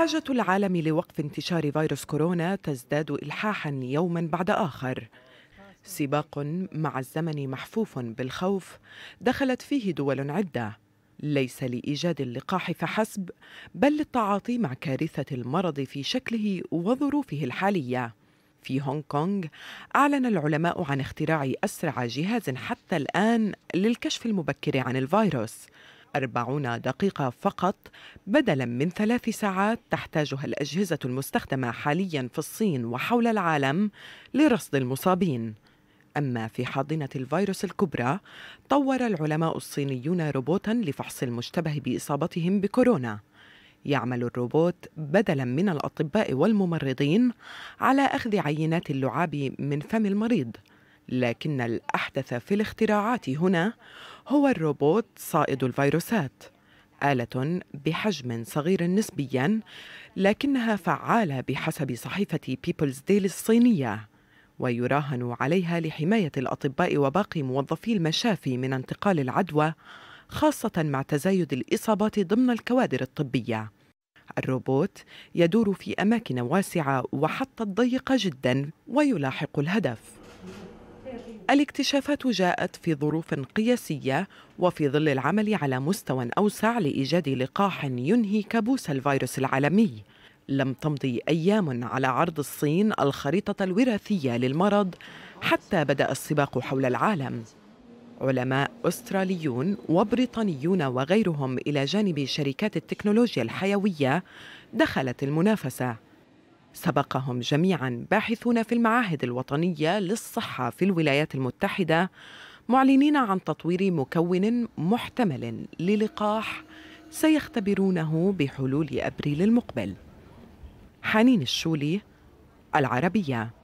حاجة العالم لوقف انتشار فيروس كورونا تزداد إلحاحا يوما بعد آخر سباق مع الزمن محفوف بالخوف دخلت فيه دول عدة ليس لإيجاد اللقاح فحسب بل للتعاطي مع كارثة المرض في شكله وظروفه الحالية في هونغ كونغ أعلن العلماء عن اختراع أسرع جهاز حتى الآن للكشف المبكر عن الفيروس 40 دقيقة فقط بدلا من ثلاث ساعات تحتاجها الأجهزة المستخدمة حاليا في الصين وحول العالم لرصد المصابين. أما في حاضنة الفيروس الكبرى طور العلماء الصينيون روبوتا لفحص المشتبه بإصابتهم بكورونا. يعمل الروبوت بدلا من الأطباء والممرضين على أخذ عينات اللعاب من فم المريض. لكن الأحدث في الاختراعات هنا هو الروبوت صائد الفيروسات آلة بحجم صغير نسبيا لكنها فعالة بحسب صحيفة بيبلز ديل الصينية ويراهن عليها لحماية الأطباء وباقي موظفي المشافي من انتقال العدوى خاصة مع تزايد الإصابات ضمن الكوادر الطبية الروبوت يدور في أماكن واسعة وحتى ضيقة جدا ويلاحق الهدف الاكتشافات جاءت في ظروف قياسية وفي ظل العمل على مستوى أوسع لإيجاد لقاح ينهي كابوس الفيروس العالمي لم تمضي أيام على عرض الصين الخريطة الوراثية للمرض حتى بدأ السباق حول العالم علماء أستراليون وبريطانيون وغيرهم إلى جانب شركات التكنولوجيا الحيوية دخلت المنافسة سبقهم جميعا باحثون في المعاهد الوطنيه للصحه في الولايات المتحده معلنين عن تطوير مكون محتمل للقاح سيختبرونه بحلول ابريل المقبل حنين الشولي العربيه